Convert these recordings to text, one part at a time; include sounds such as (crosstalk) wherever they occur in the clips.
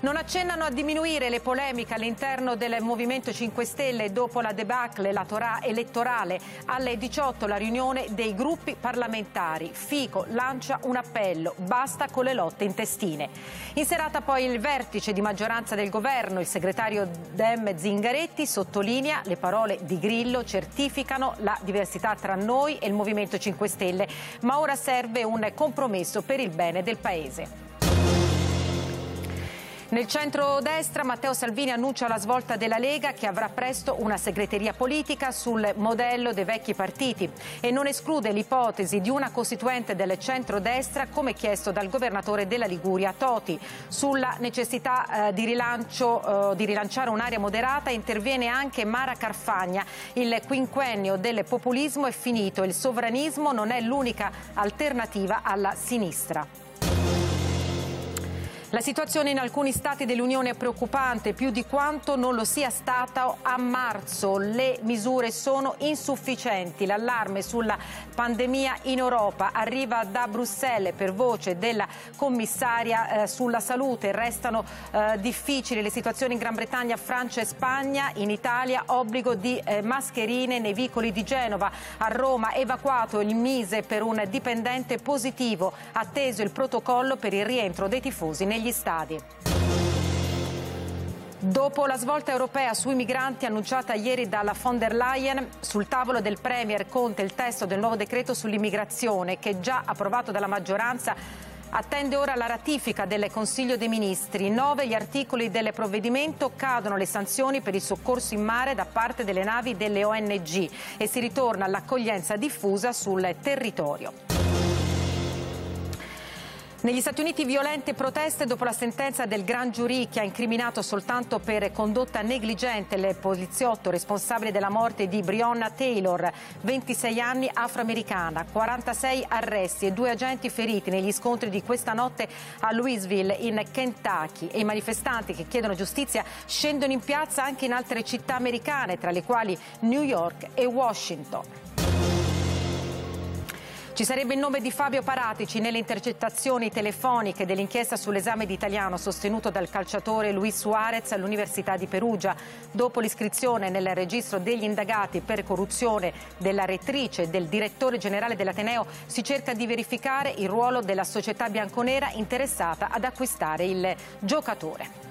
Non accennano a diminuire le polemiche all'interno del Movimento 5 Stelle dopo la debacle la Torà elettorale. Alle 18 la riunione dei gruppi parlamentari. Fico lancia un appello, basta con le lotte intestine. In serata poi il vertice di maggioranza del governo, il segretario Dem Zingaretti sottolinea le parole di Grillo certificano la diversità tra noi e il Movimento 5 Stelle, ma ora serve un compromesso per il bene del Paese. Nel centro-destra Matteo Salvini annuncia la svolta della Lega che avrà presto una segreteria politica sul modello dei vecchi partiti e non esclude l'ipotesi di una costituente del centro-destra come chiesto dal governatore della Liguria Toti. Sulla necessità eh, di, rilancio, eh, di rilanciare un'area moderata interviene anche Mara Carfagna. Il quinquennio del populismo è finito, il sovranismo non è l'unica alternativa alla sinistra. La situazione in alcuni stati dell'Unione è preoccupante, più di quanto non lo sia stata a marzo. Le misure sono insufficienti. L'allarme sulla pandemia in Europa arriva da Bruxelles per voce della commissaria eh, sulla salute. Restano eh, difficili le situazioni in Gran Bretagna, Francia e Spagna. In Italia obbligo di eh, mascherine nei vicoli di Genova. A Roma evacuato il Mise per un dipendente positivo. Atteso il protocollo per il rientro dei tifosi negli negli stadi. Dopo la svolta europea sui migranti annunciata ieri dalla von der Leyen, sul tavolo del Premier Conte il testo del nuovo decreto sull'immigrazione che già approvato dalla maggioranza Attende ora la ratifica del Consiglio dei Ministri. Nove gli articoli del provvedimento cadono le sanzioni per il soccorso in mare da parte delle navi delle ONG e si ritorna all'accoglienza diffusa sul territorio. Negli Stati Uniti violente proteste dopo la sentenza del Gran Giurì che ha incriminato soltanto per condotta negligente il poliziotto responsabile della morte di Brionna Taylor, 26 anni afroamericana, 46 arresti e due agenti feriti negli scontri di questa notte a Louisville in Kentucky e i manifestanti che chiedono giustizia scendono in piazza anche in altre città americane tra le quali New York e Washington. Ci sarebbe il nome di Fabio Paratici nelle intercettazioni telefoniche dell'inchiesta sull'esame di italiano sostenuto dal calciatore Luis Suarez all'Università di Perugia. Dopo l'iscrizione nel registro degli indagati per corruzione della rettrice e del direttore generale dell'Ateneo si cerca di verificare il ruolo della società bianconera interessata ad acquistare il giocatore.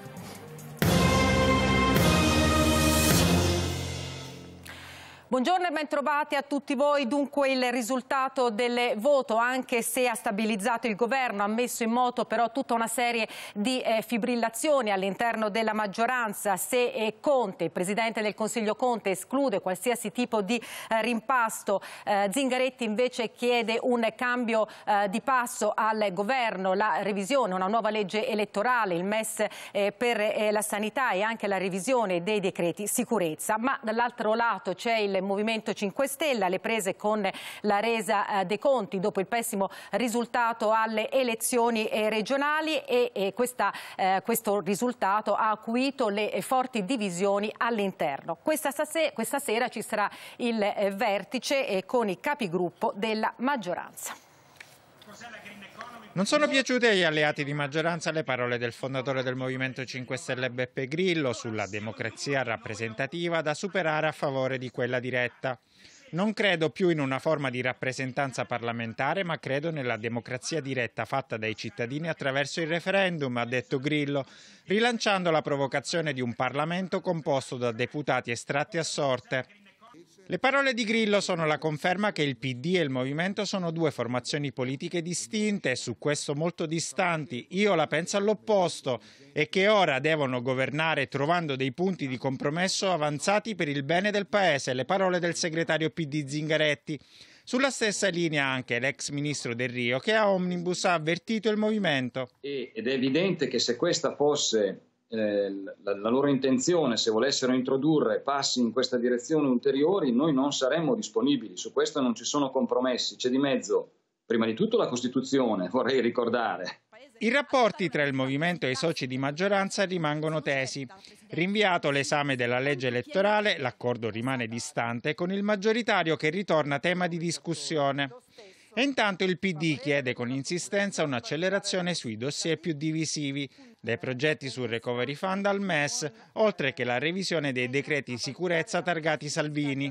Buongiorno e bentrovati a tutti voi. Dunque il risultato del voto, anche se ha stabilizzato il governo, ha messo in moto però tutta una serie di eh, fibrillazioni all'interno della maggioranza. Se eh, Conte, il Presidente del Consiglio Conte, esclude qualsiasi tipo di eh, rimpasto, eh, Zingaretti invece chiede un cambio eh, di passo al governo, la revisione, una nuova legge elettorale, il MES eh, per la sanità e anche la revisione dei decreti sicurezza. Ma dall'altro lato c'è il Movimento 5 Stelle alle prese con la resa eh, dei conti dopo il pessimo risultato alle elezioni eh, regionali e questa, eh, questo risultato ha acuito le forti divisioni all'interno. Questa, questa sera ci sarà il vertice con i capigruppo della maggioranza. Non sono piaciute agli alleati di maggioranza le parole del fondatore del Movimento 5 Stelle Beppe Grillo sulla democrazia rappresentativa da superare a favore di quella diretta. Non credo più in una forma di rappresentanza parlamentare, ma credo nella democrazia diretta fatta dai cittadini attraverso il referendum, ha detto Grillo, rilanciando la provocazione di un Parlamento composto da deputati estratti a sorte. Le parole di Grillo sono la conferma che il PD e il Movimento sono due formazioni politiche distinte e su questo molto distanti. Io la penso all'opposto e che ora devono governare trovando dei punti di compromesso avanzati per il bene del Paese. Le parole del segretario PD Zingaretti. Sulla stessa linea anche l'ex ministro Del Rio che a Omnibus ha avvertito il Movimento. Ed è evidente che se questa fosse eh, la, la, loro intenzione, se volessero introdurre passi in questa direzione ulteriori, noi non saremmo disponibili, su questo non ci sono compromessi, c'è di mezzo prima di tutto la Costituzione, (laughs) vorrei ricordare. I rapporti tra il movimento e i soci di maggioranza rimangono tesi. Rinviato l'esame della legge elettorale, l'accordo rimane distante con il maggioritario che ritorna tema di discussione. E intanto il PD chiede con insistenza un'accelerazione sui dossier più divisivi, dai progetti sul Recovery Fund al MES, oltre che la revisione dei decreti sicurezza targati Salvini.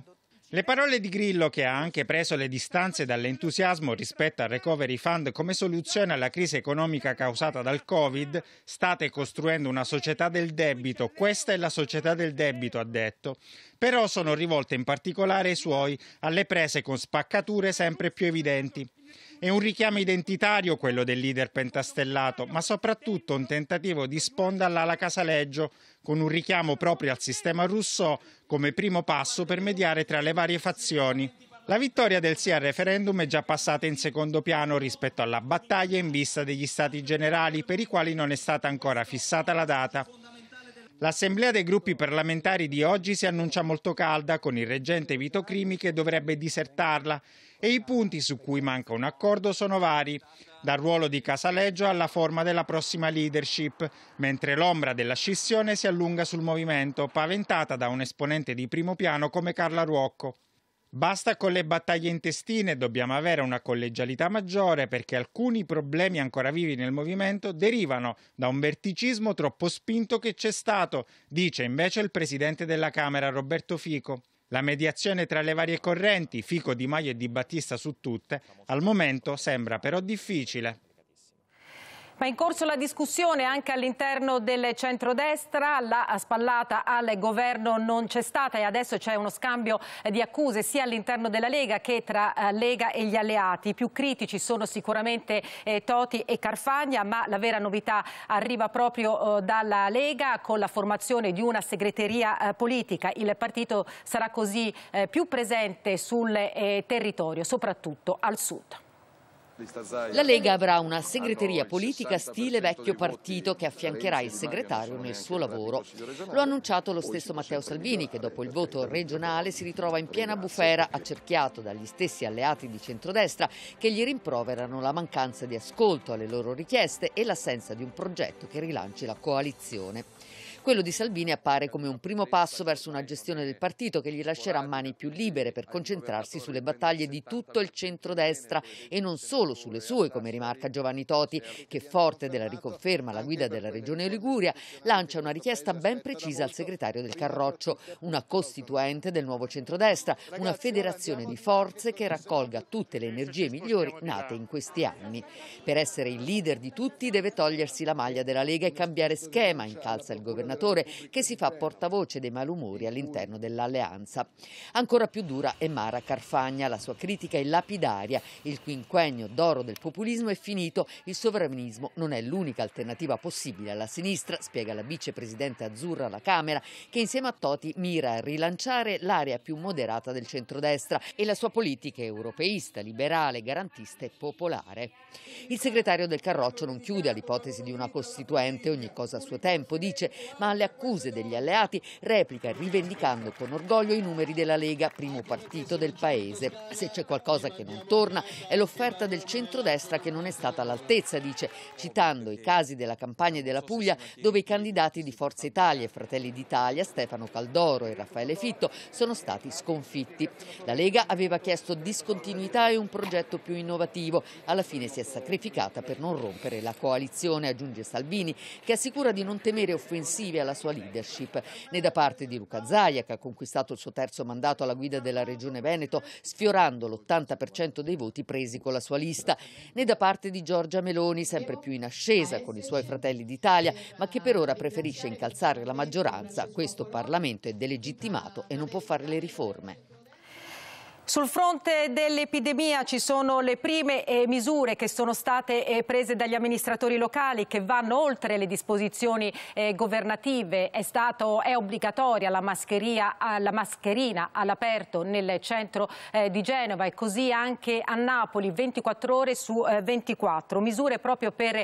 Le parole di Grillo, che ha anche preso le distanze dall'entusiasmo rispetto al Recovery Fund come soluzione alla crisi economica causata dal Covid, state costruendo una società del debito, questa è la società del debito, ha detto, però sono rivolte in particolare ai suoi, alle prese con spaccature sempre più evidenti. È un richiamo identitario quello del leader pentastellato, ma soprattutto un tentativo di sponda all'ala Casaleggio, con un richiamo proprio al sistema russo come primo passo per mediare tra le varie fazioni. La vittoria del sì al referendum è già passata in secondo piano rispetto alla battaglia in vista degli stati generali per i quali non è stata ancora fissata la data. L'assemblea dei gruppi parlamentari di oggi si annuncia molto calda con il reggente Vito Crimi che dovrebbe disertarla e i punti su cui manca un accordo sono vari dal ruolo di Casaleggio alla forma della prossima leadership, mentre l'ombra della scissione si allunga sul movimento, paventata da un esponente di primo piano come Carla Ruocco. Basta con le battaglie intestine, dobbiamo avere una collegialità maggiore perché alcuni problemi ancora vivi nel movimento derivano da un verticismo troppo spinto che c'è stato, dice invece il presidente della Camera Roberto Fico. La mediazione tra le varie correnti, Fico, Di Maio e Di Battista su tutte, al momento sembra però difficile. Ma in corso la discussione anche all'interno del centrodestra, la spallata al governo non c'è stata e adesso c'è uno scambio di accuse sia all'interno della Lega che tra eh, Lega e gli alleati. I più critici sono sicuramente eh, Toti e Carfagna, ma la vera novità arriva proprio eh, dalla Lega con la formazione di una segreteria politica. Il partito sarà così più presente sul territorio, soprattutto al sud. La Lega avrà una segreteria politica stile vecchio partito che affiancherà il segretario nel suo lavoro. Lo ha annunciato lo stesso Matteo Salvini che dopo il voto regionale si ritrova in piena bufera accerchiato dagli stessi alleati di centrodestra che gli rimproverano la mancanza di ascolto alle loro richieste e l'assenza di un progetto che rilanci la coalizione. Quello di Salvini appare come un primo passo verso una gestione del partito che gli lascerà mani più libere per concentrarsi sulle battaglie di tutto il centrodestra e non solo sulle sue, come rimarca Giovanni Toti, che forte della riconferma alla guida della Regione Liguria, lancia una richiesta ben precisa al segretario del Carroccio, una costituente del nuovo centrodestra, una federazione di forze che raccolga tutte le energie migliori nate in questi anni. Per essere il leader di tutti deve togliersi la maglia della Lega e cambiare schema, incalza il governatore governatore che si fa portavoce dei malumori all'interno dell'alleanza. Ancora più dura è Mara Carfagna, la sua critica è lapidaria, il quinquennio d'oro del populismo è finito, il sovranismo non è l'unica alternativa possibile alla sinistra, spiega la vicepresidente azzurra alla Camera, che insieme a Toti mira a rilanciare l'area più moderata del centrodestra e la sua politica europeista, liberale, garantista e popolare. Il segretario del Carroccio non chiude all'ipotesi di una costituente, ogni cosa a suo tempo, dice, ma ma alle accuse degli alleati replica rivendicando con orgoglio i numeri della Lega, primo partito del paese. Se c'è qualcosa che non torna è l'offerta del centrodestra che non è stata all'altezza, dice, citando i casi della campagna della Puglia dove i candidati di Forza Italia e Fratelli d'Italia, Stefano Caldoro e Raffaele Fitto, sono stati sconfitti. La Lega aveva chiesto discontinuità e un progetto più innovativo. Alla fine si è sacrificata per non rompere la coalizione, aggiunge Salvini, che assicura di non temere offensive relativi alla sua leadership, né da parte di Luca Zaia, che ha conquistato il suo terzo mandato alla guida della Regione Veneto, sfiorando l'80% dei voti presi con la sua lista, né da parte di Giorgia Meloni, sempre più in ascesa con i suoi fratelli d'Italia, ma che per ora preferisce incalzare la maggioranza. Questo Parlamento è delegittimato e non può fare le riforme. Sul fronte dell'epidemia ci sono le prime eh, misure che sono state eh, prese dagli amministratori locali che vanno oltre le disposizioni eh, governative. È, stato, è obbligatoria la, la, mascherina all'aperto nel centro di Genova e così anche a Napoli 24 ore su 24. Misure proprio per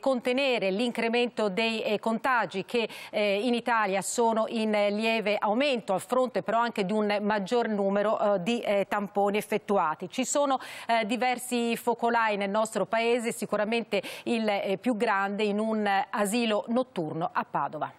contenere l'incremento dei contagi che in Italia sono in lieve aumento a fronte però anche di un maggior numero di eh, tamponi effettuati. Ci sono eh, diversi focolai nel nostro paese, sicuramente il eh, più grande in un eh, asilo notturno a Padova.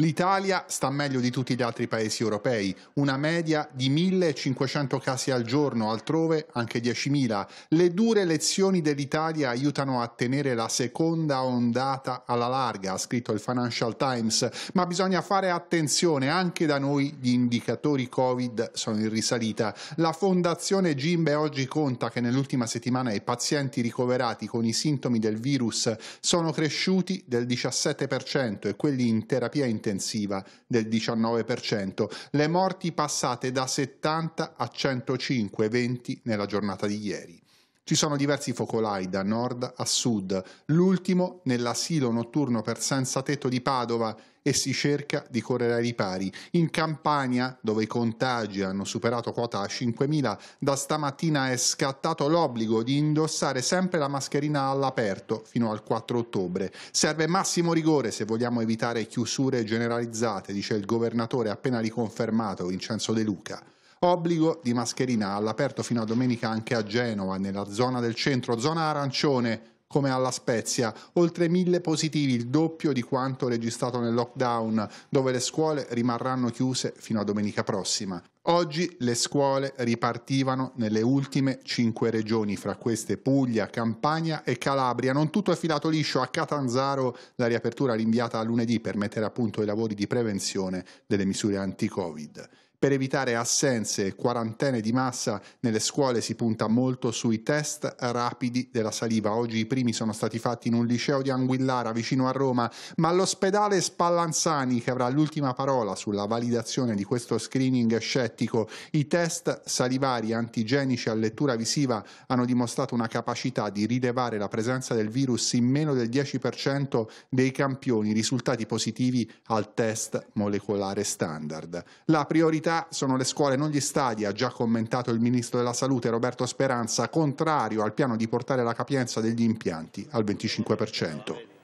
L'Italia sta meglio di tutti gli altri paesi europei, una media di 1500 casi al giorno, altrove anche 10.000. Le dure lezioni dell'Italia aiutano a tenere la seconda ondata alla larga, ha scritto il Financial Times, ma bisogna fare attenzione, anche da noi gli indicatori Covid sono in risalita. La Fondazione Gimbe oggi conta che nell'ultima settimana i pazienti ricoverati con i sintomi del virus sono cresciuti del 17% e quelli in terapia intensiva intensiva del 19%, le morti passate da 70 a 105,20 nella giornata di ieri. Ci sono diversi focolai da nord a sud, l'ultimo nell'asilo notturno per senza tetto di Padova e si cerca di correre ai ripari. In Campania, dove i contagi hanno superato quota 5.000, da stamattina è scattato l'obbligo di indossare sempre la mascherina all'aperto fino al 4 ottobre. Serve massimo rigore se vogliamo evitare chiusure generalizzate, dice il governatore appena riconfermato Vincenzo De Luca. Obbligo di mascherina all'aperto fino a domenica anche a Genova, nella zona del centro, zona arancione, come alla Spezia, oltre mille positivi, il doppio di quanto registrato nel lockdown, dove le scuole rimarranno chiuse fino a domenica prossima. Oggi le scuole ripartivano nelle ultime cinque regioni, fra queste Puglia, Campania e Calabria. Non tutto è filato liscio, a Catanzaro la riapertura rinviata a lunedì per mettere a punto i lavori di prevenzione delle misure anti-Covid. Per evitare assenze e quarantene di massa, nelle scuole si punta molto sui test rapidi della saliva. Oggi i primi sono stati fatti in un liceo di Anguillara, vicino a Roma, ma l'ospedale Spallanzani, che avrà l'ultima parola sulla validazione di questo screening scettico, i test salivari antigenici a lettura visiva hanno dimostrato una capacità di rilevare la presenza del virus in meno del 10% dei campioni risultati positivi al test molecolare standard. La priorità priorità sono le scuole, non gli stadi, ha già commentato il ministro della Salute Roberto Speranza, contrario al piano di portare la capienza degli impianti al 25%.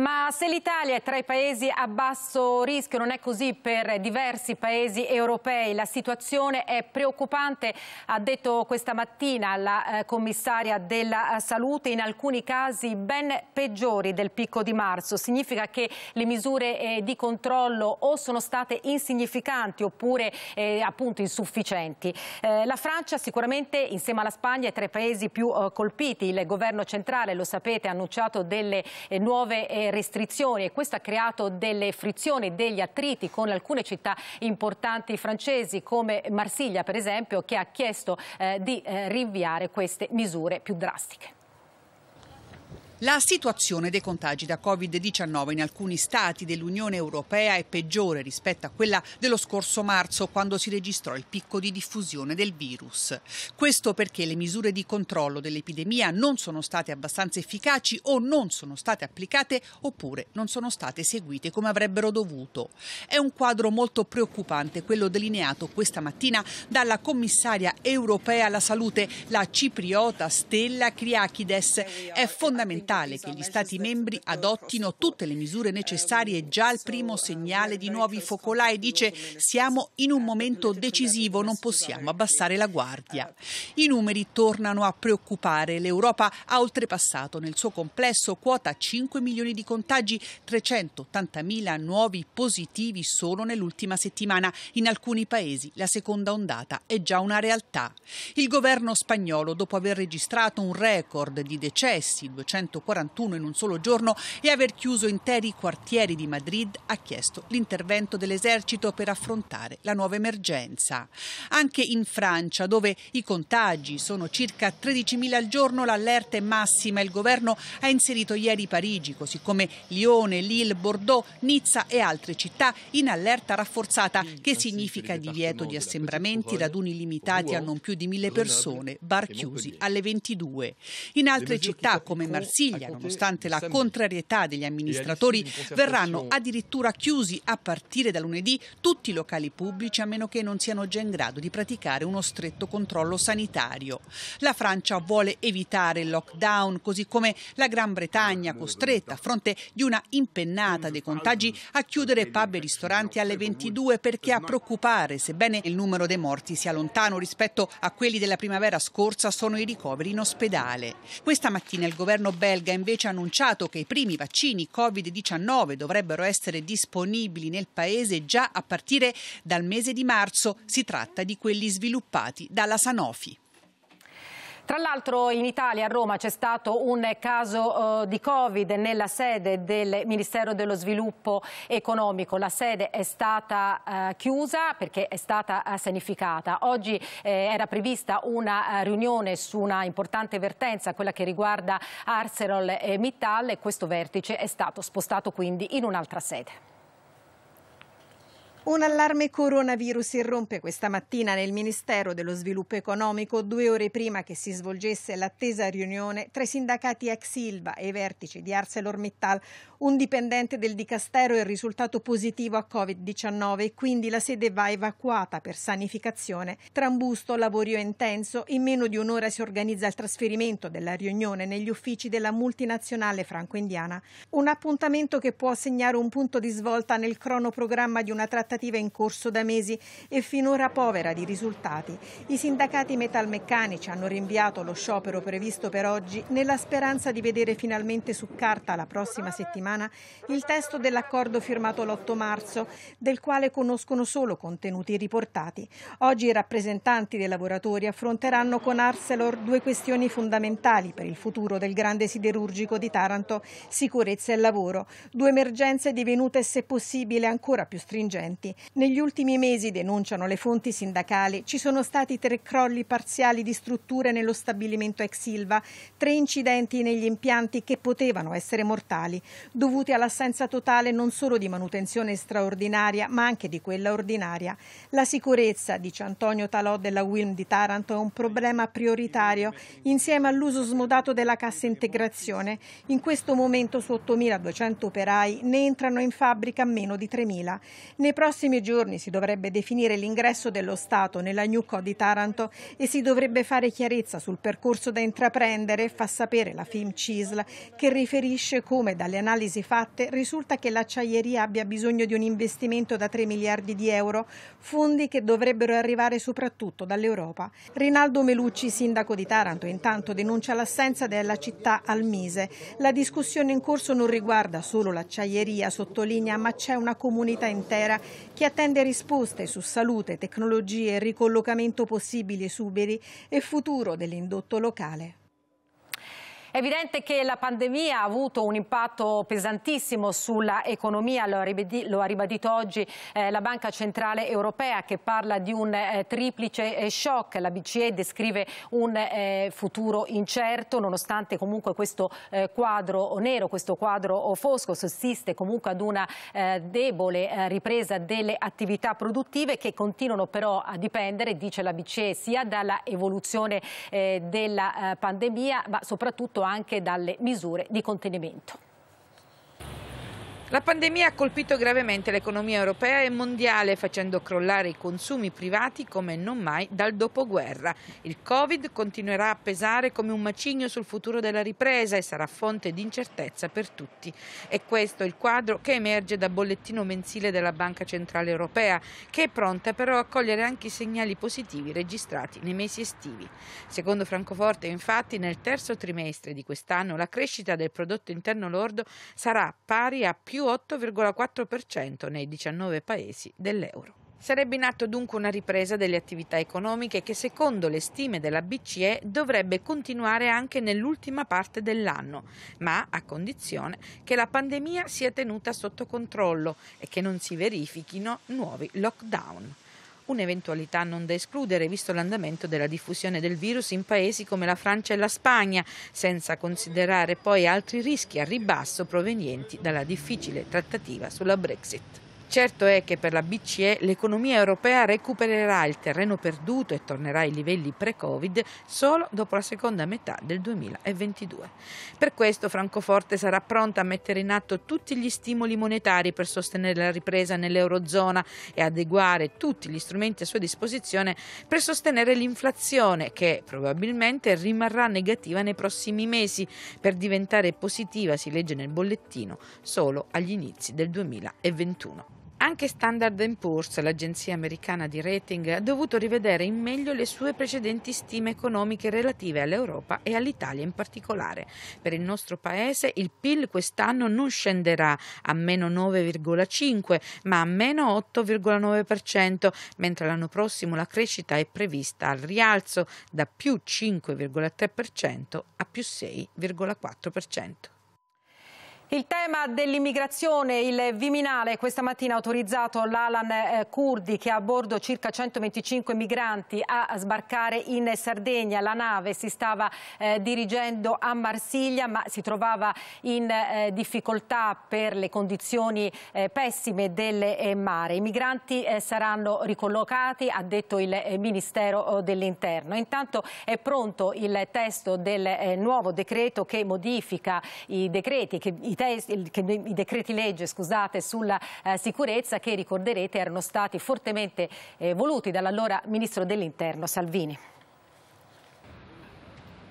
Ma se l'Italia è tra i paesi a basso rischio, non è così per diversi paesi europei. La situazione è preoccupante, ha detto questa mattina la eh, commissaria della eh, salute, in alcuni casi ben peggiori del picco di marzo. Significa che le misure eh, di controllo o sono state insignificanti oppure eh, appunto insufficienti. Eh, la Francia sicuramente insieme alla Spagna è tra i paesi più eh, colpiti. Il governo centrale, lo sapete, ha annunciato delle nuove delle restrizioni e questo ha creato delle frizioni, degli attriti con alcune città importanti francesi come Marsiglia per esempio che ha chiesto eh, di eh, rinviare queste misure più drastiche. La situazione dei contagi da Covid-19 in alcuni stati dell'Unione Europea è peggiore rispetto a quella dello scorso marzo quando si registrò il picco di diffusione del virus. Questo perché le misure di controllo dell'epidemia non sono state abbastanza efficaci o non sono state applicate oppure non sono state seguite come avrebbero dovuto. È un quadro molto preoccupante quello delineato questa mattina dalla commissaria europea alla salute, la cipriota Stella Kriakides. È fondamentale fondamentale che gli Stati membri adottino tutte le misure necessarie già al primo segnale di nuovi focolai. Dice siamo in un momento decisivo, non possiamo abbassare la guardia. I numeri tornano a preoccupare. L'Europa ha oltrepassato nel suo complesso quota 5 milioni di contagi, 380.000 nuovi positivi solo nell'ultima settimana. In alcuni paesi la seconda ondata è già una realtà. Il governo spagnolo, dopo aver registrato un record di decessi, 240, 141 in un solo giorno e aver chiuso interi quartieri di Madrid, ha chiesto l'intervento dell'esercito per affrontare la nuova emergenza. Anche in Francia, dove i contagi sono circa 13.000 al giorno, l'allerta è massima. Il governo ha inserito ieri Parigi, così come Lione, Lille, Bordeaux, Nizza e altre città, in allerta rafforzata, che significa divieto di assembramenti, raduni limitati a non più di 1.000 persone, bar chiusi alle 22. In altre città come Marsiglia, Sicilia, ecco, nonostante la contrarietà degli amministratori, verranno addirittura chiusi a partire da lunedì tutti i locali pubblici a meno che non siano già in grado di praticare uno stretto controllo sanitario. La Francia vuole evitare il lockdown, così come la Gran Bretagna, costretta a fronte di una impennata dei contagi, a chiudere pub e ristoranti alle 22 perché a preoccupare, sebbene il numero dei morti sia lontano rispetto a quelli della primavera scorsa, sono i ricoveri in ospedale. Questa mattina il governo belga Belga ha invece annunciato che i primi vaccini Covid-19 dovrebbero essere disponibili nel paese già a partire dal mese di marzo. Si tratta di quelli sviluppati dalla Sanofi. Tra l'altro in Italia, a Roma, c'è stato un caso eh, di Covid nella sede del Ministero dello Sviluppo Economico. La sede è stata eh, chiusa perché è stata sanificata. Oggi eh, era prevista una eh, riunione su una importante vertenza, quella che riguarda Arcelor e Mittal e questo vertice è stato spostato quindi in un'altra sede. Un allarme coronavirus irrompe questa mattina nel Ministero dello Sviluppo Economico due ore prima che si svolgesse l'attesa riunione tra i sindacati ex Silva e i vertici di ArcelorMittal. Un dipendente del Dicastero è risultato positivo a Covid-19 e quindi la sede va evacuata per sanificazione. Trambusto, lavorio intenso, in meno di un'ora si organizza il trasferimento della riunione negli uffici della multinazionale franco-indiana. Un appuntamento che può segnare un punto di svolta nel cronoprogramma di una trattativa trattativa in corso da mesi e finora povera di risultati. I sindacati metalmeccanici hanno rinviato lo sciopero previsto per oggi nella speranza di vedere finalmente su carta la prossima settimana il testo dell'accordo firmato l'8 marzo, del quale conoscono solo contenuti riportati. Oggi i rappresentanti dei lavoratori affronteranno con Arcelor due questioni fondamentali per il futuro del grande siderurgico di Taranto, sicurezza e lavoro, due emergenze divenute se possibile ancora più stringenti docenti. Negli ultimi mesi, denunciano le fonti sindacali, ci sono stati tre crolli parziali di strutture nello stabilimento ex Silva, tre incidenti negli impianti che potevano essere mortali, dovuti all'assenza totale non solo di manutenzione straordinaria, ma anche di quella ordinaria. La sicurezza, dice Antonio Talò della Wilm di Taranto, è un problema prioritario, insieme all'uso smodato della cassa integrazione. In questo momento su 8.200 operai ne entrano in fabbrica meno di 3.000. Nei prossimi prossimi giorni si dovrebbe definire l'ingresso dello Stato nella Gnucco di Taranto e si dovrebbe fare chiarezza sul percorso da intraprendere, fa sapere la FIM CISL, che riferisce come dalle analisi fatte risulta che l'acciaieria abbia bisogno di un investimento da 3 miliardi di euro, fondi che dovrebbero arrivare soprattutto dall'Europa. Rinaldo Melucci, sindaco di Taranto, intanto denuncia l'assenza della città al Mise. La discussione in corso non riguarda solo l'acciaieria, sottolinea, ma c'è una comunità intera chi attende risposte su salute, tecnologie, ricollocamento possibili su Uberi e futuro dell'indotto locale. È evidente che la pandemia ha avuto un impatto pesantissimo sulla economia, lo ha ribadito oggi eh, la Banca Centrale Europea che parla di un eh, triplice eh, shock. La BCE descrive un futuro incerto nonostante comunque questo quadro nero, questo quadro fosco sussiste comunque ad una debole ripresa delle attività produttive che continuano però a dipendere, dice la BCE, sia dalla evoluzione della pandemia ma soprattutto anche dalle misure di contenimento. La pandemia ha colpito gravemente l'economia europea e mondiale facendo crollare i consumi privati come non mai dal dopoguerra. Il Covid continuerà a pesare come un macigno sul futuro della ripresa e sarà fonte di incertezza per tutti. E questo è il quadro che emerge dal bollettino mensile della Banca Centrale Europea che è pronta però a cogliere anche i segnali positivi registrati nei mesi estivi. Secondo Francoforte infatti nel terzo trimestre di quest'anno la crescita del prodotto interno lordo sarà pari a più più 8,4% nei 19 paesi dell'euro. Sarebbe in atto dunque una ripresa delle attività economiche che secondo le stime della BCE dovrebbe continuare anche nell'ultima parte dell'anno, ma a condizione che la pandemia sia tenuta sotto controllo e che non si verifichino nuovi lockdown un'eventualità non da escludere visto l'andamento della diffusione del virus in paesi come la Francia e la Spagna, senza considerare poi altri rischi a ribasso provenienti dalla difficile trattativa sulla Brexit. Certo è che per la BCE l'economia europea recupererà il terreno perduto e tornerà ai livelli pre-Covid solo dopo la seconda metà del 2022. Per questo Francoforte sarà pronta a mettere in atto tutti gli stimoli monetari per sostenere la ripresa nell'Eurozona e adeguare tutti gli strumenti a sua disposizione per sostenere l'inflazione che probabilmente rimarrà negativa nei prossimi mesi per diventare positiva, si legge nel bollettino, solo agli inizi del 2021. Anche Standard Poor's, l'agenzia americana di rating, ha dovuto rivedere in meglio le sue precedenti stime economiche relative all'Europa e all'Italia in particolare. Per il nostro paese il PIL quest'anno non scenderà a meno 9,5 ma a meno 8,9%, mentre l'anno prossimo la crescita è prevista al rialzo da più 5,3% a più 6,4%. Il tema dell'immigrazione, il Viminale questa mattina ha autorizzato l'Alan eh, Kurdi che ha a bordo circa 125 migranti a sbarcare in Sardegna. La nave si stava eh, dirigendo a Marsiglia ma si trovava in eh, difficoltà per le condizioni eh, pessime del eh, mare. I migranti eh, saranno ricollocati, ha detto il Ministero oh, dell'Interno. Intanto è pronto il testo del nuovo decreto che modifica i decreti, che, i i decreti legge scusate, sulla eh, sicurezza che ricorderete erano stati fortemente eh, voluti dall'allora Ministro dell'Interno Salvini.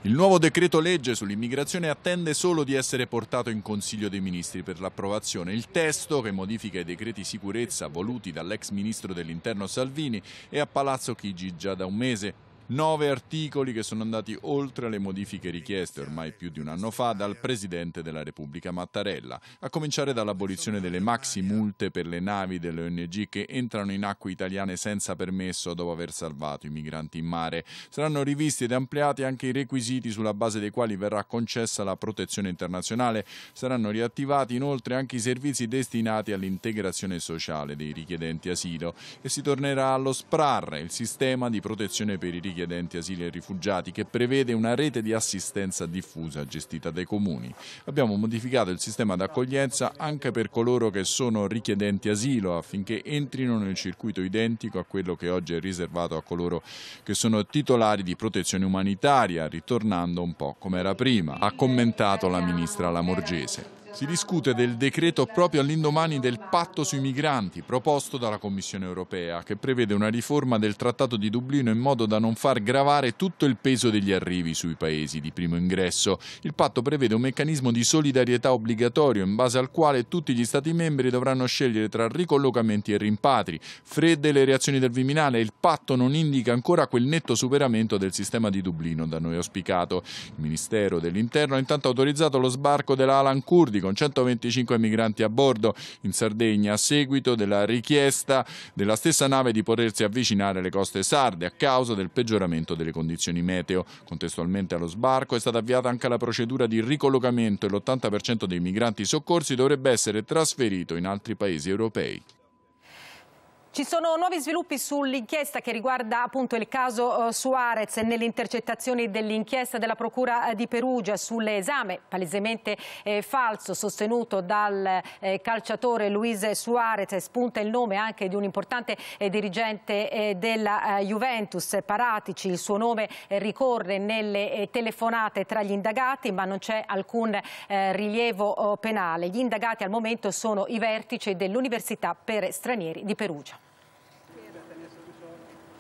Il nuovo decreto legge sull'immigrazione attende solo di essere portato in Consiglio dei Ministri per l'approvazione. Il testo, che modifica i decreti sicurezza voluti dall'ex ministro dell'Interno Salvini, è a Palazzo Chigi già da un mese nove articoli che sono andati oltre le modifiche richieste ormai più di un anno fa dal Presidente della Repubblica Mattarella, a cominciare dall'abolizione delle maxi multe per le navi delle ONG che entrano in acque italiane senza permesso dopo aver salvato i migranti in mare. Saranno rivisti ed ampliati anche i requisiti sulla base dei quali verrà concessa la protezione internazionale. Saranno riattivati inoltre anche i servizi destinati all'integrazione sociale dei richiedenti asilo e si tornerà allo SPRAR, il sistema di protezione per i richiedenti richiedenti asili e rifugiati che prevede una rete di assistenza diffusa gestita dai comuni. Abbiamo modificato il sistema d'accoglienza anche per coloro che sono richiedenti asilo affinché entrino nel circuito identico a quello che oggi è riservato a coloro che sono titolari di protezione umanitaria, ritornando un po' come era prima, ha commentato la ministra Lamorgese. Si discute del decreto proprio all'indomani del patto sui migranti proposto dalla Commissione europea, che prevede una riforma del Trattato di Dublino in modo da non far gravare tutto il peso degli arrivi sui paesi di primo ingresso. Il patto prevede un meccanismo di solidarietà obbligatorio in base al quale tutti gli Stati membri dovranno scegliere tra ricollocamenti e rimpatri. Fredde le reazioni del Viminale, il patto non indica ancora quel netto superamento del sistema di Dublino da noi auspicato. Il Ministero dell'Interno ha intanto autorizzato lo sbarco della Alan Kurdi morti con 125 migranti a bordo in Sardegna a seguito della richiesta della stessa nave di potersi avvicinare alle coste sarde a causa del peggioramento delle condizioni meteo. Contestualmente allo sbarco è stata avviata anche la procedura di ricollocamento e l'80% dei migranti soccorsi dovrebbe essere trasferito in altri paesi europei. Ci sono nuovi sviluppi sull'inchiesta che riguarda appunto il caso eh, Suarez nelle intercettazioni dell'inchiesta della Procura eh, di Perugia sull'esame palesemente eh, falso sostenuto dal calciatore Luis Suarez, spunta il nome anche di un importante dirigente della Juventus, Paratici, il suo nome ricorre nelle telefonate tra gli indagati ma non c'è alcun rilievo oh, penale. Gli indagati al momento sono i vertici dell'Università per Stranieri di Perugia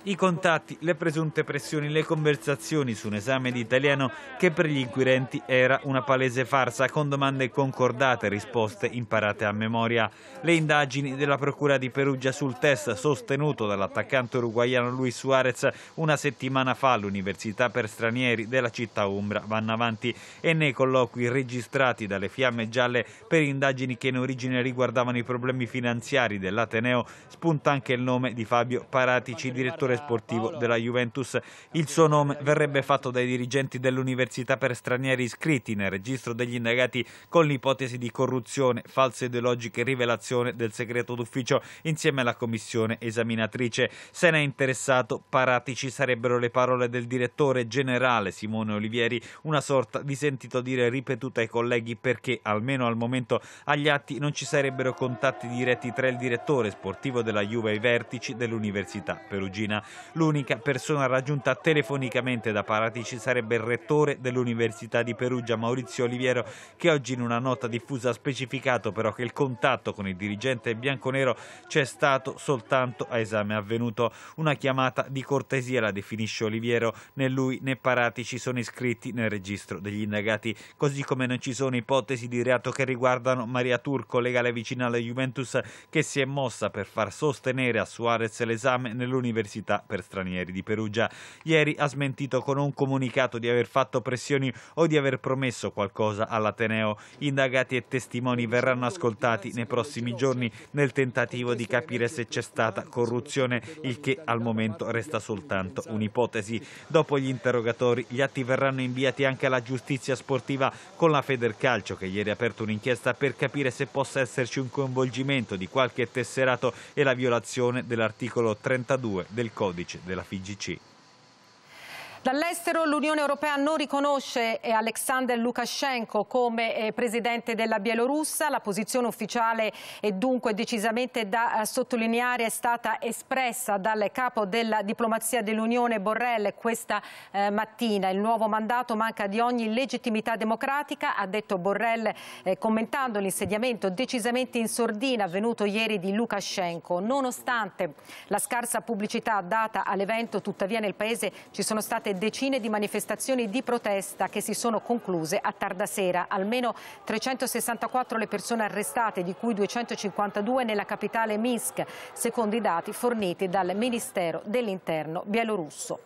i contatti, le presunte pressioni, le conversazioni su un esame di italiano che per gli inquirenti era una palese farsa con domande concordate e risposte imparate a memoria. Le indagini della Procura di Perugia sul test sostenuto dall'attaccante uruguaiano Luis Suarez una settimana fa all'Università per Stranieri della città Umbra vanno avanti e nei colloqui registrati dalle fiamme gialle per indagini che in origine riguardavano i problemi finanziari dell'Ateneo spunta anche il nome di Fabio Paratici, direttore sportivo della Juventus. Il suo nome verrebbe fatto dai dirigenti dell'università per stranieri iscritti nel registro degli indagati con l'ipotesi di corruzione, false ideologiche, rivelazione del segreto d'ufficio insieme alla commissione esaminatrice. Se ne è interessato Paratici sarebbero le parole del direttore generale Simone Olivieri, una sorta di sentito dire ripetuta ai colleghi perché almeno al momento agli atti non ci sarebbero contatti diretti tra il direttore sportivo della Juve e i vertici dell'università perugina. L'unica persona raggiunta telefonicamente da Paratici sarebbe il rettore dell'Università di Perugia, Maurizio Oliviero, che oggi in una nota diffusa ha specificato però che il contatto con il dirigente bianconero c'è stato soltanto a esame avvenuto. Una chiamata di cortesia la definisce Oliviero, né lui né Paratici sono iscritti nel registro degli indagati, così come non ci sono ipotesi di reato che riguardano Maria Turco, legale vicina alla Juventus, che si è mossa per far sostenere a Suarez l'esame nell'università città per stranieri di Perugia. Ieri ha smentito con un comunicato di aver fatto pressioni o di aver promesso qualcosa all'Ateneo. Indagati e testimoni verranno ascoltati nei prossimi giorni nel tentativo di capire se c'è stata corruzione, il che al momento resta soltanto un'ipotesi. Dopo gli interrogatori gli atti verranno inviati anche alla giustizia sportiva con la Federcalcio che ieri ha aperto un'inchiesta per capire se possa esserci un coinvolgimento di qualche tesserato e la violazione dell'articolo 32 del codice della FIGC Dall'estero l'Unione Europea non riconosce eh, Alexander Lukashenko come eh, presidente della Bielorussia. La posizione ufficiale è dunque decisamente da eh, sottolineare, è stata espressa dal capo della diplomazia dell'Unione Borrell questa mattina. Il nuovo mandato manca di ogni legittimità democratica, ha detto Borrell commentando l'insediamento decisamente in sordina avvenuto ieri di Lukashenko. Nonostante la scarsa pubblicità data all'evento, tuttavia nel paese ci sono state state decine di manifestazioni di protesta che si sono concluse a tarda sera. Almeno 364 le persone arrestate, di cui 252 nella capitale Minsk, secondo i dati forniti dal Ministero dell'Interno bielorusso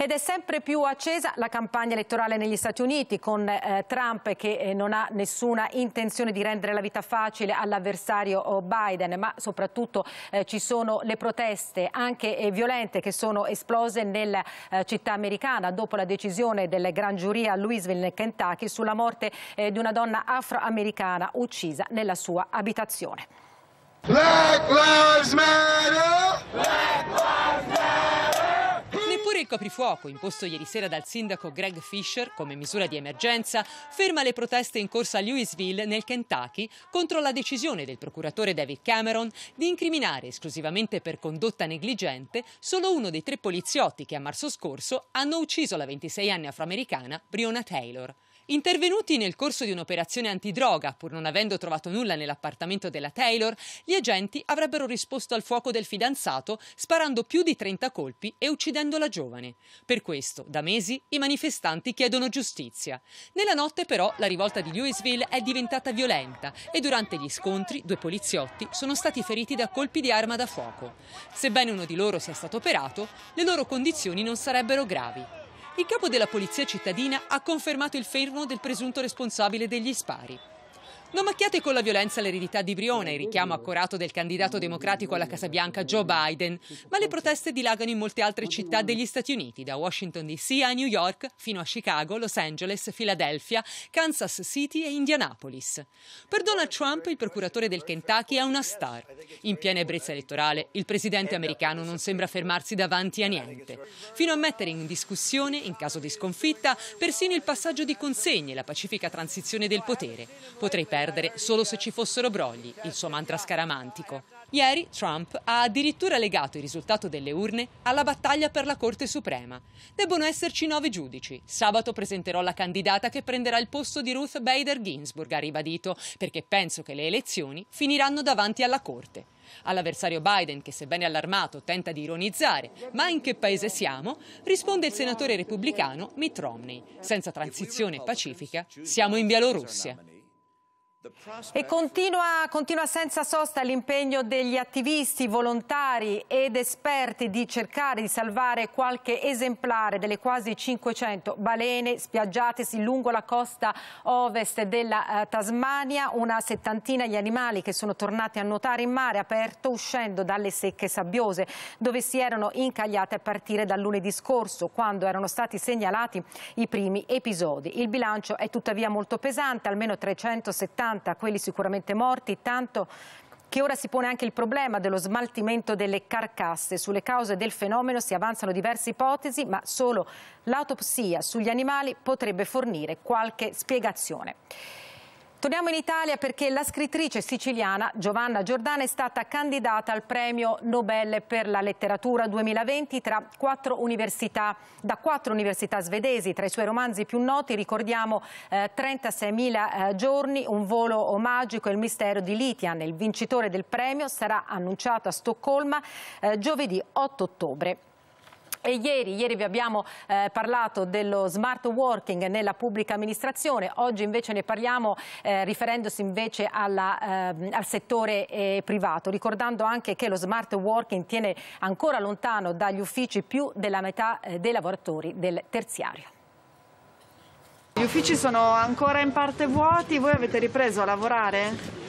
ed è sempre più accesa la campagna elettorale negli Stati Uniti con eh, Trump che eh, non ha nessuna intenzione di rendere la vita facile all'avversario oh, Biden, ma soprattutto eh, ci sono le proteste anche eh, violente che sono esplose nella eh, città americana dopo la decisione del gran giuria a Louisville nel Kentucky sulla morte eh, di una donna afroamericana uccisa nella sua abitazione. Black Lives Matter! Black Lives matter. Pure il coprifuoco, imposto ieri sera dal sindaco Greg Fisher come misura di emergenza, ferma le proteste in corsa a Louisville, nel Kentucky, contro la decisione del procuratore David Cameron di incriminare esclusivamente per condotta negligente solo uno dei tre poliziotti che a marzo scorso hanno ucciso la 26enne afroamericana Breonna Taylor. Intervenuti nel corso di un'operazione antidroga, pur non avendo trovato nulla nell'appartamento della Taylor, gli agenti avrebbero risposto al fuoco del fidanzato sparando più di 30 colpi e uccidendo la giovane. Per questo, da mesi, i manifestanti chiedono giustizia. Nella notte, però, la rivolta di Louisville è diventata violenta e durante gli scontri due poliziotti sono stati feriti da colpi di arma da fuoco. Sebbene uno di loro sia stato operato, le loro condizioni non sarebbero gravi. Il capo della polizia cittadina ha confermato il fermo del presunto responsabile degli spari. Non macchiate con la violenza l'eredità di Briona, il richiamo accorato del candidato democratico alla Casa Bianca Joe Biden, ma le proteste dilagano in molte altre città degli Stati Uniti, da Washington DC a New York fino a Chicago, Los Angeles, Philadelphia, Kansas City e Indianapolis. Per Donald Trump, il procuratore del Kentucky è una star. In piena ebbrezza elettorale, il presidente americano non sembra fermarsi davanti a niente, fino a mettere in discussione, in caso di sconfitta, persino il passaggio di consegne e la pacifica transizione del potere. Potrei perdere solo se ci fossero brogli, il suo mantra scaramantico. Ieri Trump ha addirittura legato il risultato delle urne alla battaglia per la Corte Suprema. Debbono esserci nove giudici. Sabato presenterò la candidata che prenderà il posto di Ruth Bader Ginsburg, ha ribadito, perché penso che le elezioni finiranno davanti alla Corte. All'avversario Biden, che sebbene allarmato tenta di ironizzare, ma in che paese siamo, risponde il senatore repubblicano Mitt Romney. Senza transizione pacifica siamo in Bielorussia. E continua, continua senza sosta l'impegno degli attivisti, volontari ed esperti di cercare di salvare qualche esemplare delle quasi 500 balene spiaggiatesi lungo la costa ovest della eh, Tasmania, una settantina gli animali che sono tornati a nuotare in mare aperto uscendo dalle secche sabbiose dove si erano incagliate a partire dal lunedì scorso quando erano stati segnalati i primi episodi. Il bilancio è tuttavia molto pesante, almeno 370 70, quelli sicuramente morti, tanto che ora si pone anche il problema dello smaltimento delle carcasse. Sulle cause del fenomeno si avanzano diverse ipotesi, ma solo l'autopsia sugli animali potrebbe fornire qualche spiegazione. Torniamo in Italia perché la scrittrice siciliana Giovanna Giordana è stata candidata al premio Nobel per la letteratura 2020 quattro da quattro università svedesi. Tra i suoi romanzi più noti ricordiamo eh, 36.000 eh, giorni, Un volo magico e il mistero di Litian. Il vincitore del premio sarà annunciato a Stoccolma eh, giovedì 8 ottobre. E ieri, ieri, vi abbiamo eh, parlato dello smart working nella pubblica amministrazione, oggi invece ne parliamo eh, riferendosi invece alla, eh, al settore eh, privato, ricordando anche che lo smart working tiene ancora lontano dagli uffici più della metà eh, dei lavoratori del terziario. Gli uffici sono ancora in parte vuoti, voi avete ripreso a lavorare?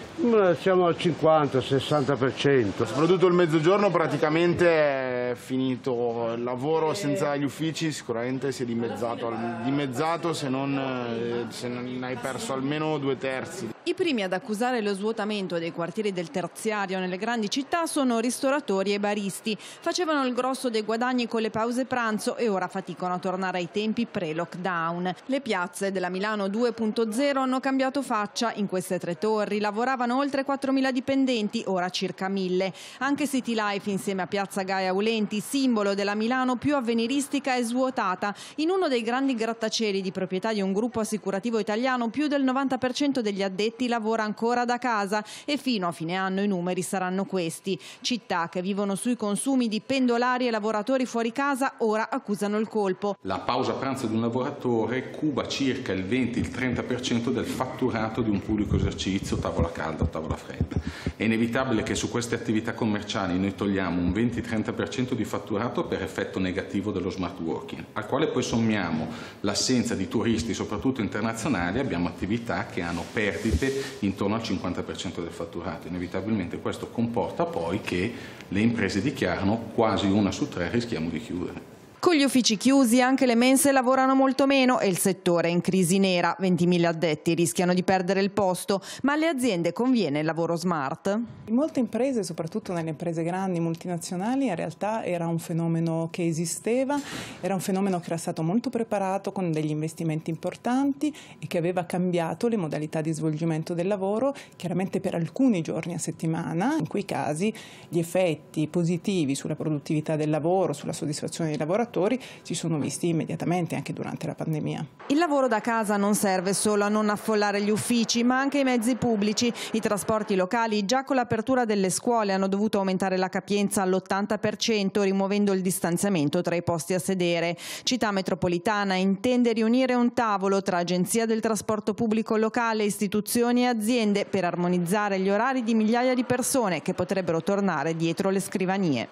Siamo al 50-60%. Soprattutto il mezzogiorno praticamente è finito il lavoro senza gli uffici, sicuramente si è dimezzato, dimezzato se, non, eh, se non hai perso almeno due terzi. I primi ad accusare lo svuotamento dei quartieri del terziario nelle grandi città sono ristoratori e baristi. Facevano il grosso dei guadagni con le pause pranzo e ora faticano a tornare ai tempi pre-lockdown. Le piazze della Milano 2.0 hanno cambiato faccia. In queste tre torri lavoravano erano oltre 4.000 dipendenti, ora circa 1.000. Anche City Life insieme a Piazza Gaia Ulenti, simbolo della Milano più avveniristica e svuotata, in uno dei grandi grattacieli di proprietà di un gruppo assicurativo italiano, più del 90% degli addetti lavora ancora da casa e fino a fine anno i numeri saranno questi. Città che vivono sui consumi di pendolari e lavoratori fuori casa ora accusano il colpo. La pausa pranzo di un lavoratore cuba circa il 20-30% del fatturato di un pubblico esercizio, tavola calda a tavola fredda. È inevitabile che su queste attività commerciali noi togliamo un 20-30% di fatturato per effetto negativo dello smart working, al quale poi sommiamo l'assenza di turisti, soprattutto internazionali, abbiamo attività che hanno perdite intorno al 50% del fatturato. Inevitabilmente questo comporta poi che le imprese dichiarano quasi una su tre rischiamo di chiudere. Con gli uffici chiusi anche le mense lavorano molto meno e il settore è in crisi nera. 20.000 addetti rischiano di perdere il posto, ma alle aziende conviene il lavoro smart? In molte imprese, soprattutto nelle imprese grandi, multinazionali, in realtà era un fenomeno che esisteva, era un fenomeno che era stato molto preparato con degli investimenti importanti e che aveva cambiato le modalità di svolgimento del lavoro, chiaramente per alcuni giorni a settimana, in quei casi gli effetti positivi sulla produttività del lavoro, sulla soddisfazione dei lavoratori, lavoratori si sono visti immediatamente anche durante la pandemia. Il lavoro da casa non serve solo a non affollare gli uffici ma anche i mezzi pubblici. I trasporti locali già con l'apertura delle scuole hanno dovuto aumentare la capienza all'80% rimuovendo il distanziamento tra i posti a sedere. Città metropolitana intende riunire un tavolo tra Agenzia del Trasporto Pubblico Locale, istituzioni e aziende per armonizzare gli orari di migliaia di persone che potrebbero tornare dietro le scrivanie.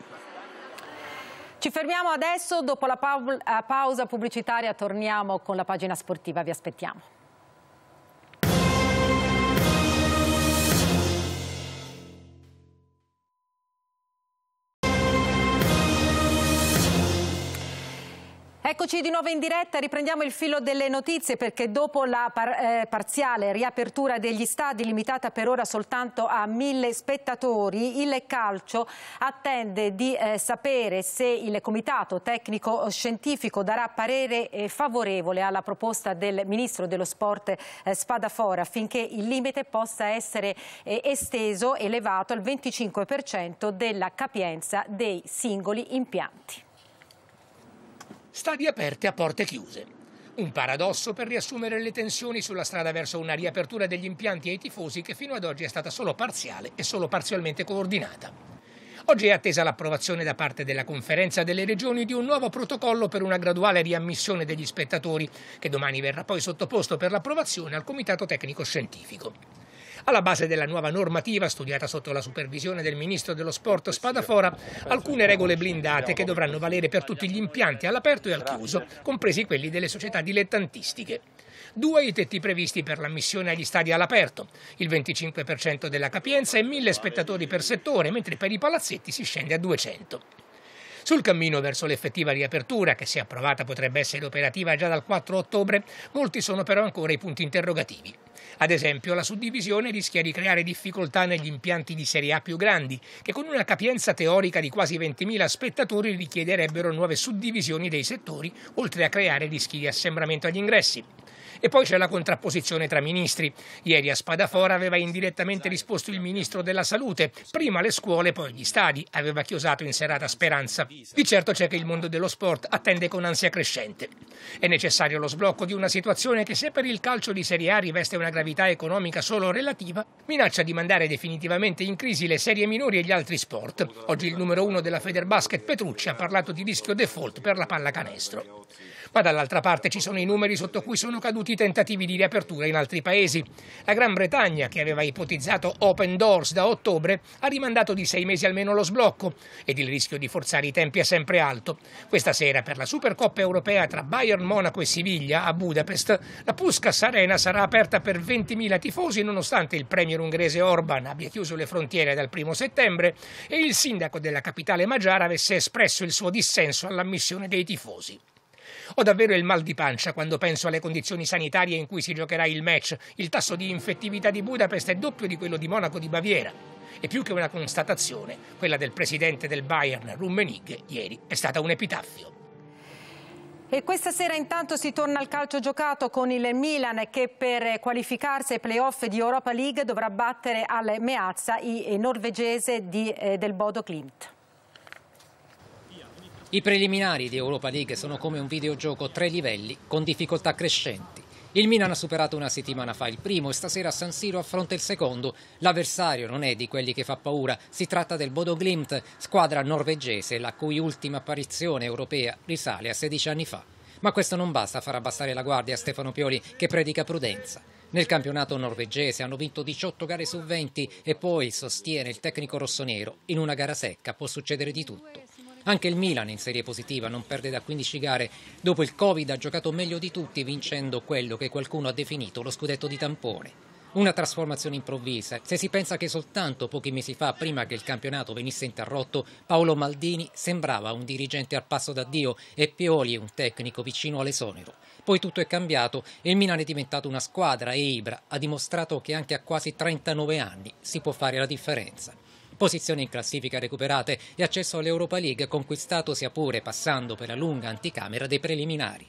Ci fermiamo adesso, dopo la eh, pausa pubblicitaria torniamo con la pagina sportiva, vi aspettiamo. Eccoci di nuovo in diretta, riprendiamo il filo delle notizie perché dopo la par eh, parziale riapertura degli stadi limitata per ora soltanto a mille spettatori, il calcio attende di eh, sapere se il comitato tecnico scientifico darà parere eh, favorevole alla proposta del ministro dello sport eh, Spadafora affinché il limite possa essere eh, esteso, elevato al 25% della capienza dei singoli impianti stadi aperti a porte chiuse. Un paradosso per riassumere le tensioni sulla strada verso una riapertura degli impianti ai tifosi che fino ad oggi è stata solo parziale e solo parzialmente coordinata. Oggi è attesa l'approvazione da parte della Conferenza delle Regioni di un nuovo protocollo per una graduale riammissione degli spettatori, che domani verrà poi sottoposto per l'approvazione al Comitato Tecnico Scientifico. Alla base della nuova normativa, studiata sotto la supervisione del ministro dello sport Spadafora, alcune regole blindate che dovranno valere per tutti gli impianti all'aperto e al chiuso, compresi quelli delle società dilettantistiche. Due i tetti previsti per l'ammissione agli stadi all'aperto, il 25% della capienza e 1000 spettatori per settore, mentre per i palazzetti si scende a 200. Sul cammino verso l'effettiva riapertura, che se approvata potrebbe essere operativa già dal 4 ottobre, molti sono però ancora i punti interrogativi. Ad esempio, la suddivisione rischia di creare difficoltà negli impianti di serie A più grandi, che con una capienza teorica di quasi 20.000 spettatori richiederebbero nuove suddivisioni dei settori, oltre a creare rischi di assembramento agli ingressi. E poi c'è la contrapposizione tra ministri. Ieri a Spadafora aveva indirettamente risposto il ministro della Salute, prima le scuole, poi gli stadi, aveva chiosato in serata Speranza. Di certo c'è che il mondo dello sport attende con ansia crescente. È necessario lo sblocco di una situazione che se per il calcio di Serie A riveste una gravità economica solo relativa, minaccia di mandare definitivamente in crisi le serie minori e gli altri sport. Oggi il numero uno della Federbasket Petrucci ha parlato di rischio default per la pallacanestro ma dall'altra parte ci sono i numeri sotto cui sono caduti i tentativi di riapertura in altri paesi. La Gran Bretagna, che aveva ipotizzato open doors da ottobre, ha rimandato di sei mesi almeno lo sblocco ed il rischio di forzare i tempi è sempre alto. Questa sera per la Supercoppa europea tra Bayern Monaco e Siviglia a Budapest, la Puskas Arena sarà aperta per 20.000 tifosi nonostante il premier ungherese Orban abbia chiuso le frontiere dal 1 settembre e il sindaco della capitale magiara avesse espresso il suo dissenso all'ammissione dei tifosi. Ho davvero il mal di pancia quando penso alle condizioni sanitarie in cui si giocherà il match. Il tasso di infettività di Budapest è doppio di quello di Monaco di Baviera. E più che una constatazione, quella del presidente del Bayern, Rummenigge, ieri è stata un epitaffio. E questa sera intanto si torna al calcio giocato con il Milan che per qualificarsi ai playoff di Europa League dovrà battere al Meazza il norvegese di, eh, del Bodo Klimt. I preliminari di Europa League sono come un videogioco tre livelli con difficoltà crescenti. Il Milan ha superato una settimana fa il primo e stasera San Siro affronta il secondo. L'avversario non è di quelli che fa paura, si tratta del Bodo Glimt, squadra norvegese la cui ultima apparizione europea risale a 16 anni fa. Ma questo non basta a far abbassare la guardia a Stefano Pioli che predica prudenza. Nel campionato norvegese hanno vinto 18 gare su 20 e poi, sostiene il tecnico rossonero, in una gara secca può succedere di tutto. Anche il Milan in serie positiva non perde da 15 gare. Dopo il Covid ha giocato meglio di tutti vincendo quello che qualcuno ha definito lo scudetto di tampone. Una trasformazione improvvisa. Se si pensa che soltanto pochi mesi fa, prima che il campionato venisse interrotto, Paolo Maldini sembrava un dirigente al passo da Dio e Pioli un tecnico vicino all'esonero. Poi tutto è cambiato e il Milan è diventato una squadra e Ibra ha dimostrato che anche a quasi 39 anni si può fare la differenza. Posizioni in classifica recuperate e accesso all'Europa League conquistato sia pure passando per la lunga anticamera dei preliminari.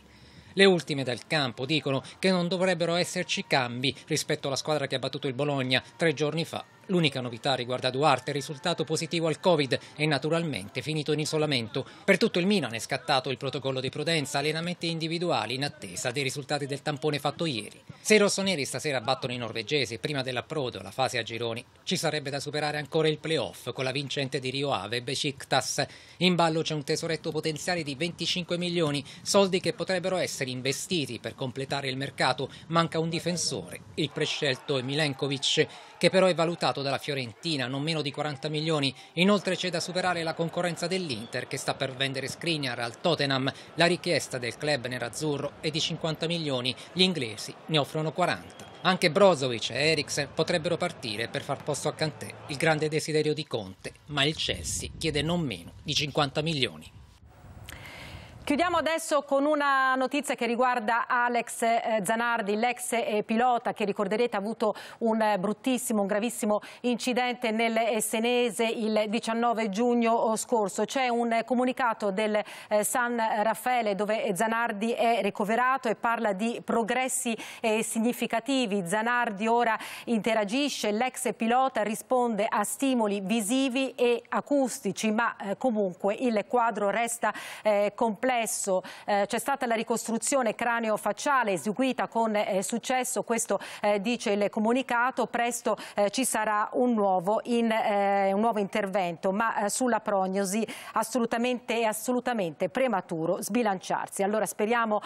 Le ultime dal campo dicono che non dovrebbero esserci cambi rispetto alla squadra che ha battuto il Bologna tre giorni fa. L'unica novità riguarda Duarte, risultato positivo al Covid e naturalmente finito in isolamento. Per tutto il Milan è scattato il protocollo di prudenza, allenamenti individuali in attesa dei risultati del tampone fatto ieri. Se i rossoneri stasera battono i norvegesi prima dell'approdo alla fase a gironi, ci sarebbe da superare ancora il playoff con la vincente di Rio Ave Besiktas. In ballo c'è un tesoretto potenziale di 25 milioni, soldi che potrebbero essere investiti per completare il mercato. Manca un difensore, il prescelto Milenkovic che però è valutato dalla Fiorentina non meno di 40 milioni. Inoltre c'è da superare la concorrenza dell'Inter che sta per vendere Skriniar al Tottenham. La richiesta del club nerazzurro è di 50 milioni, gli inglesi ne offrono 40. Anche Brozovic e Eriksen potrebbero partire per far posto a Kanté, il grande desiderio di Conte, ma il Chelsea chiede non meno di 50 milioni. Chiudiamo adesso con una notizia che riguarda Alex eh, Zanardi, l'ex eh, pilota che ricorderete ha avuto un eh, bruttissimo, un gravissimo incidente nel Senese il 19 giugno scorso. C'è un comunicato del San Raffaele dove Zanardi è ricoverato e parla di progressi significativi. Zanardi ora interagisce, l'ex pilota risponde a stimoli visivi e acustici, ma comunque il quadro resta completo complesso, eh, c'è stata la ricostruzione cranio-facciale eseguita con eh, successo, questo eh, dice il comunicato, presto eh, ci sarà un nuovo, in, eh, un nuovo intervento, ma sulla prognosi assolutamente, è assolutamente prematuro sbilanciarsi. Allora speriamo,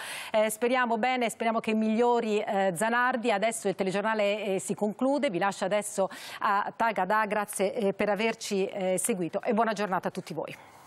speriamo bene, speriamo che migliori Zanardi, adesso il telegiornale si conclude, vi lascio adesso a Tagada, grazie per averci seguito e buona giornata a tutti voi.